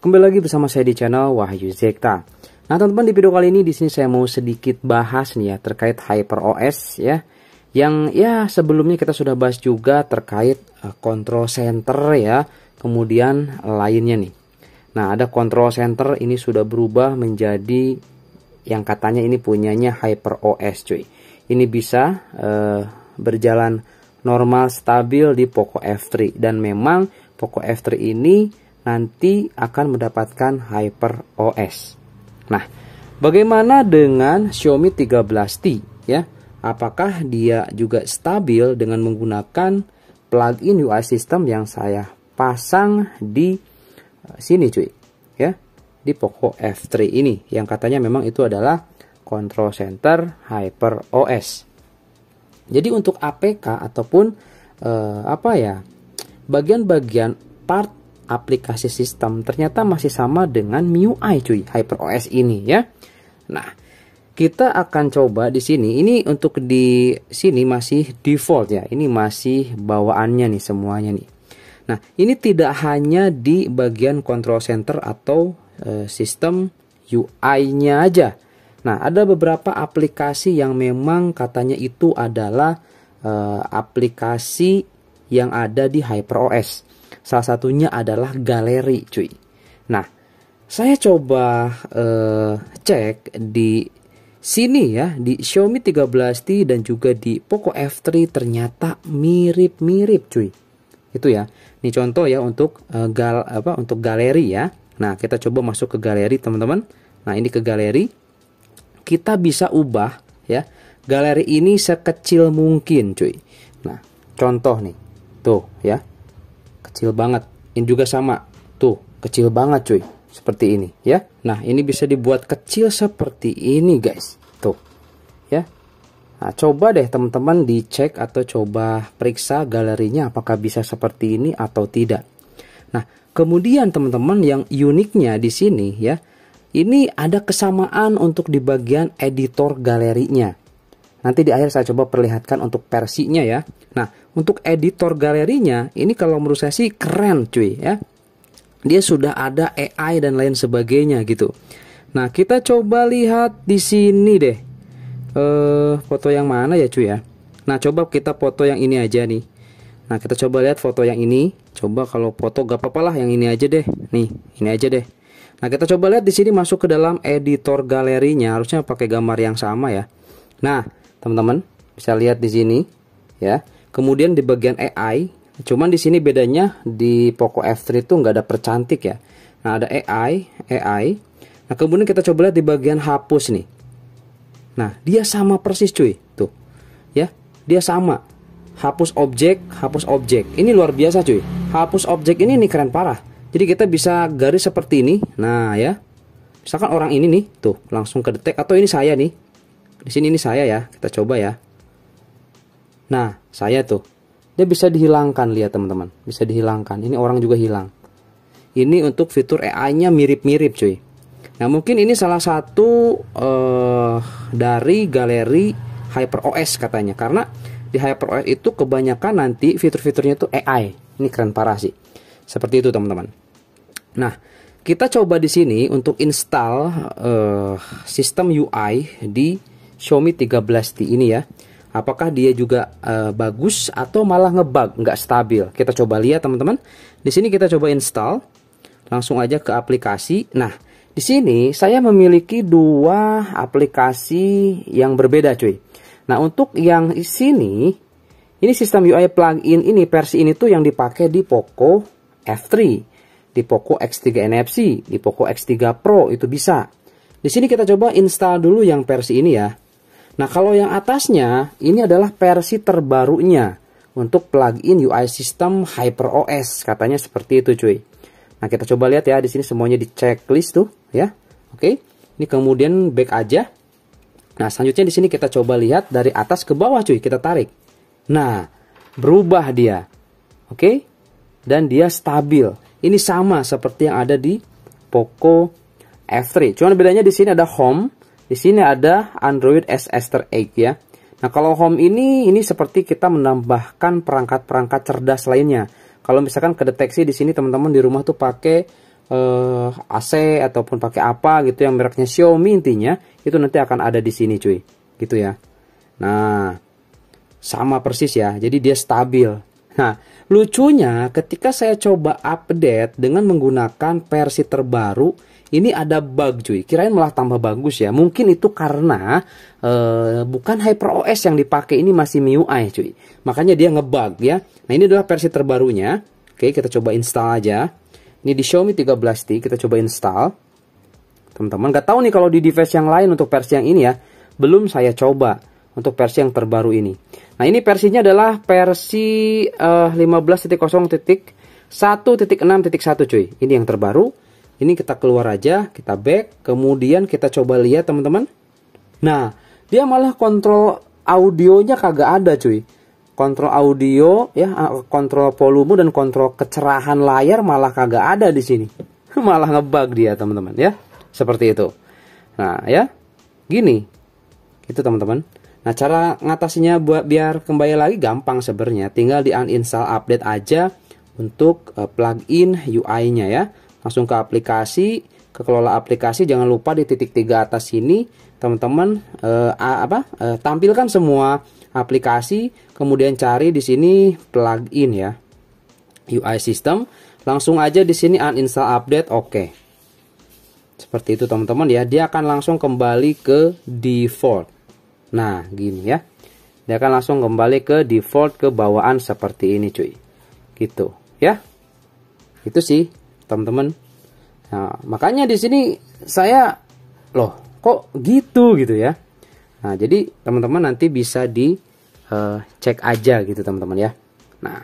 Kembali lagi bersama saya di channel Wahyu Zekta. Nah, teman-teman di video kali ini di sini saya mau sedikit bahas nih ya terkait HyperOS ya. Yang ya sebelumnya kita sudah bahas juga terkait uh, control center ya, kemudian lainnya nih. Nah, ada control center ini sudah berubah menjadi yang katanya ini punyanya HyperOS cuy. Ini bisa uh, berjalan normal stabil di Poco F3 dan memang Poco F3 ini nanti akan mendapatkan Hyper OS. Nah, bagaimana dengan Xiaomi 13T ya? Apakah dia juga stabil dengan menggunakan plugin UI system yang saya pasang di eh, sini cuy ya di Poco F3 ini yang katanya memang itu adalah control center Hyper OS. Jadi untuk APK ataupun eh, apa ya bagian-bagian part aplikasi sistem ternyata masih sama dengan MIUI cuy HyperOS ini ya. Nah, kita akan coba di sini. Ini untuk di sini masih default ya. Ini masih bawaannya nih semuanya nih. Nah, ini tidak hanya di bagian control center atau e, sistem UI-nya aja. Nah, ada beberapa aplikasi yang memang katanya itu adalah e, aplikasi yang ada di HyperOS. Salah satunya adalah galeri, cuy. Nah, saya coba uh, cek di sini ya, di Xiaomi 13T dan juga di Poco F3 ternyata mirip-mirip, cuy. Itu ya. Ini contoh ya untuk uh, gal apa untuk galeri ya. Nah, kita coba masuk ke galeri, teman-teman. Nah, ini ke galeri. Kita bisa ubah ya galeri ini sekecil mungkin cuy nah contoh nih tuh ya kecil banget. Ini juga sama. Tuh, kecil banget cuy. Seperti ini ya. Nah, ini bisa dibuat kecil seperti ini guys. Tuh. Ya. Nah, coba deh teman-teman dicek atau coba periksa galerinya apakah bisa seperti ini atau tidak. Nah, kemudian teman-teman yang uniknya di sini ya, ini ada kesamaan untuk di bagian editor galerinya. Nanti di akhir saya coba perlihatkan untuk versinya ya. Nah, untuk editor galerinya ini kalau menurut saya sih keren cuy ya. Dia sudah ada AI dan lain sebagainya gitu. Nah, kita coba lihat di sini deh. Eh, foto yang mana ya cuy ya? Nah, coba kita foto yang ini aja nih. Nah, kita coba lihat foto yang ini. Coba kalau foto gak apa-apa lah yang ini aja deh. Nih, ini aja deh. Nah, kita coba lihat di sini masuk ke dalam editor galerinya. Harusnya pakai gambar yang sama ya. Nah, teman-teman bisa lihat di sini ya kemudian di bagian AI cuman di sini bedanya di Poco F3 itu nggak ada percantik ya nah ada AI AI nah kemudian kita coba lihat di bagian hapus nih nah dia sama persis cuy tuh ya dia sama hapus objek hapus objek ini luar biasa cuy hapus objek ini nih keren parah jadi kita bisa garis seperti ini nah ya misalkan orang ini nih tuh langsung ke detek atau ini saya nih di sini ini saya ya, kita coba ya. Nah, saya tuh. Dia bisa dihilangkan, lihat teman-teman. Bisa dihilangkan. Ini orang juga hilang. Ini untuk fitur AI-nya mirip-mirip cuy. Nah, mungkin ini salah satu uh, dari galeri Hyper OS katanya. Karena di Hyper OS itu kebanyakan nanti fitur-fiturnya itu AI. Ini keren parah sih. Seperti itu teman-teman. Nah, kita coba di sini untuk install uh, sistem UI di Xiaomi 13T ini ya. Apakah dia juga uh, bagus atau malah ngebug, nggak stabil? Kita coba lihat teman-teman. Di sini kita coba install. Langsung aja ke aplikasi. Nah, di sini saya memiliki dua aplikasi yang berbeda cuy. Nah, untuk yang di sini ini sistem UI plugin ini versi ini tuh yang dipakai di Poco F3, di Poco X3 NFC, di Poco X3 Pro itu bisa. Di sini kita coba install dulu yang versi ini ya. Nah, kalau yang atasnya ini adalah versi terbarunya untuk plugin UI system HyperOS, katanya seperti itu, cuy. Nah, kita coba lihat ya di sini semuanya di checklist tuh, ya. Oke. Ini kemudian back aja. Nah, selanjutnya di sini kita coba lihat dari atas ke bawah, cuy. Kita tarik. Nah, berubah dia. Oke. Dan dia stabil. Ini sama seperti yang ada di Poco F3. Cuma bedanya di sini ada home di sini ada Android S Aster 8 ya. Nah, kalau home ini ini seperti kita menambahkan perangkat-perangkat cerdas lainnya. Kalau misalkan kedeteksi di sini teman-teman di rumah tuh pakai uh, eh, AC ataupun pakai apa gitu yang mereknya Xiaomi intinya, itu nanti akan ada di sini cuy. Gitu ya. Nah, sama persis ya. Jadi dia stabil. Nah, Lucunya ketika saya coba update dengan menggunakan versi terbaru ini ada bug cuy. Kirain malah tambah bagus ya. Mungkin itu karena uh, bukan HyperOS yang dipakai ini masih MIUI cuy. Makanya dia ngebug ya. Nah ini adalah versi terbarunya. Oke kita coba install aja. Ini di Xiaomi 13T kita coba install. Teman-teman gak tahu nih kalau di device yang lain untuk versi yang ini ya. Belum saya coba untuk versi yang terbaru ini. Nah, ini versinya adalah versi uh, eh, 15.0.1.6.1 cuy. Ini yang terbaru. Ini kita keluar aja, kita back, kemudian kita coba lihat teman-teman. Nah, dia malah kontrol audionya kagak ada cuy. Kontrol audio ya, kontrol volume dan kontrol kecerahan layar malah kagak ada di sini. malah ngebug dia teman-teman ya. Seperti itu. Nah, ya. Gini. Itu teman-teman. Nah, cara ngatasinya buat biar kembali lagi gampang sebenarnya. Tinggal di uninstall update aja untuk eh, plugin UI-nya ya. Langsung ke aplikasi, ke kelola aplikasi. Jangan lupa di titik tiga atas ini teman-teman uh, apa? Uh, tampilkan semua aplikasi, kemudian cari di sini plugin ya. UI system, langsung aja di sini uninstall update, oke. Okay. Seperti itu teman-teman ya. Dia akan langsung kembali ke default. Nah, gini ya. Dia akan langsung kembali ke default ke bawaan seperti ini, cuy. Gitu, ya. Itu sih, teman-teman. Nah, makanya di sini saya loh, kok gitu gitu ya. Nah, jadi teman-teman nanti bisa di uh, cek aja gitu, teman-teman ya. Nah,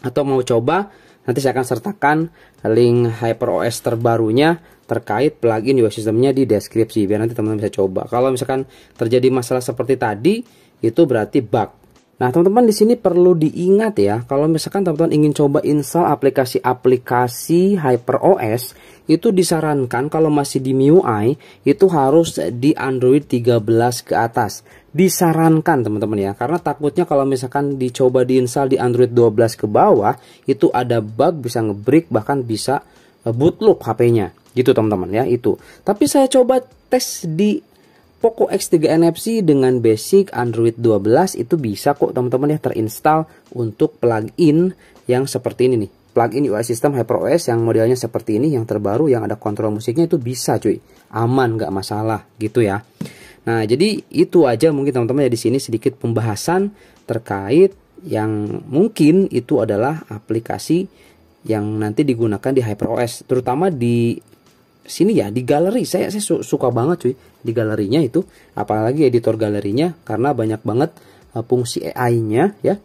atau mau coba Nanti saya akan sertakan link HyperOS terbarunya terkait plugin sistemnya di deskripsi biar nanti teman-teman bisa coba. Kalau misalkan terjadi masalah seperti tadi, itu berarti bug. Nah, teman-teman di sini perlu diingat ya, kalau misalkan teman-teman ingin coba install aplikasi-aplikasi HyperOS, itu disarankan kalau masih di MIUI itu harus di Android 13 ke atas. Disarankan teman-teman ya, karena takutnya kalau misalkan dicoba diinstal di Android 12 ke bawah, itu ada bug bisa ngebreak bahkan bisa eh, bootloop HP-nya. Gitu teman-teman ya, itu. Tapi saya coba tes di Poco X3 NFC dengan basic Android 12 itu bisa kok teman-teman ya terinstall untuk plugin yang seperti ini nih. Plugin UI System HyperOS yang modelnya seperti ini yang terbaru yang ada kontrol musiknya itu bisa cuy. Aman nggak masalah gitu ya. Nah, jadi itu aja mungkin teman-teman ya di sini sedikit pembahasan terkait yang mungkin itu adalah aplikasi yang nanti digunakan di HyperOS, terutama di sini ya di galeri saya saya suka banget cuy di galerinya itu apalagi editor galerinya karena banyak banget uh, fungsi AI-nya ya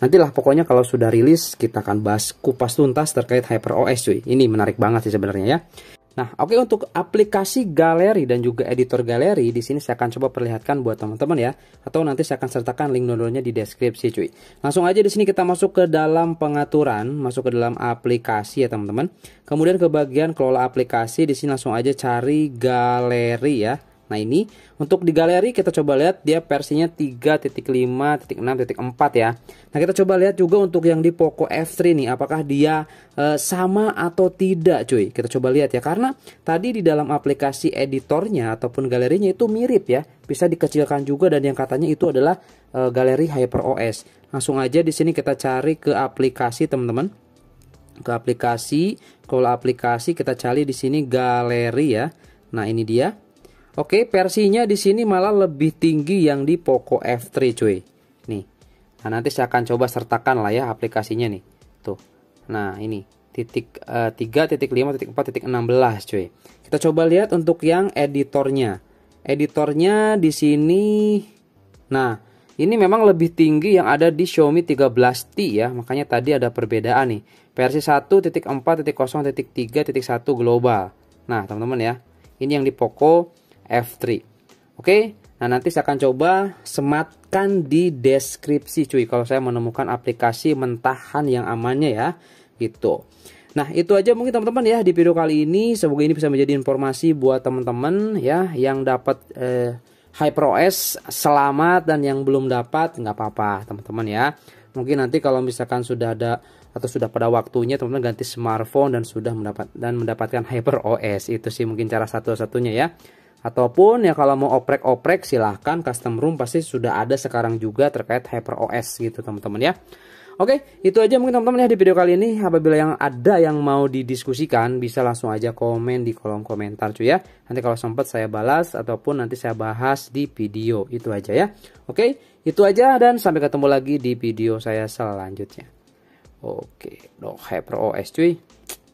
nantilah pokoknya kalau sudah rilis kita akan bahas kupas tuntas terkait HyperOS cuy ini menarik banget sih sebenarnya ya Nah, oke okay, untuk aplikasi galeri dan juga editor galeri di sini saya akan coba perlihatkan buat teman-teman ya atau nanti saya akan sertakan link downloadnya di deskripsi cuy. Langsung aja di sini kita masuk ke dalam pengaturan, masuk ke dalam aplikasi ya teman-teman. Kemudian ke bagian kelola aplikasi di sini langsung aja cari galeri ya. Nah ini untuk di galeri kita coba lihat dia versinya 3.5.6.4 ya. Nah kita coba lihat juga untuk yang di Poco F3 nih apakah dia e, sama atau tidak cuy. Kita coba lihat ya karena tadi di dalam aplikasi editornya ataupun galerinya itu mirip ya. Bisa dikecilkan juga dan yang katanya itu adalah e, galeri os Langsung aja di sini kita cari ke aplikasi teman-teman. Ke aplikasi, kalau aplikasi kita cari di sini galeri ya. Nah ini dia. Oke, versinya di sini malah lebih tinggi yang di Poco F3 cuy. Nih. Nah, nanti saya akan coba sertakan lah ya aplikasinya nih. Tuh. Nah, ini titik uh, eh, 3, titik 5, titik titik cuy. Kita coba lihat untuk yang editornya. Editornya di sini nah, ini memang lebih tinggi yang ada di Xiaomi 13T ya, makanya tadi ada perbedaan nih. Versi 1.4.0.3.1 global. Nah, teman-teman ya, ini yang di Poco F3. Oke, nah nanti saya akan coba sematkan di deskripsi cuy kalau saya menemukan aplikasi mentahan yang amannya ya gitu. Nah, itu aja mungkin teman-teman ya di video kali ini. Semoga ini bisa menjadi informasi buat teman-teman ya yang dapat eh, os selamat dan yang belum dapat nggak apa-apa teman-teman ya. Mungkin nanti kalau misalkan sudah ada atau sudah pada waktunya teman-teman ganti smartphone dan sudah mendapat dan mendapatkan HyperOS itu sih mungkin cara satu-satunya ya. Ataupun ya kalau mau oprek-oprek silahkan custom room pasti sudah ada sekarang juga terkait Hyper OS gitu teman-teman ya. Oke, itu aja mungkin teman-teman ya di video kali ini. Apabila yang ada yang mau didiskusikan, bisa langsung aja komen di kolom komentar cuy ya. Nanti kalau sempat saya balas ataupun nanti saya bahas di video. Itu aja ya. Oke, itu aja dan sampai ketemu lagi di video saya selanjutnya. Oke, no, Hyper OS cuy.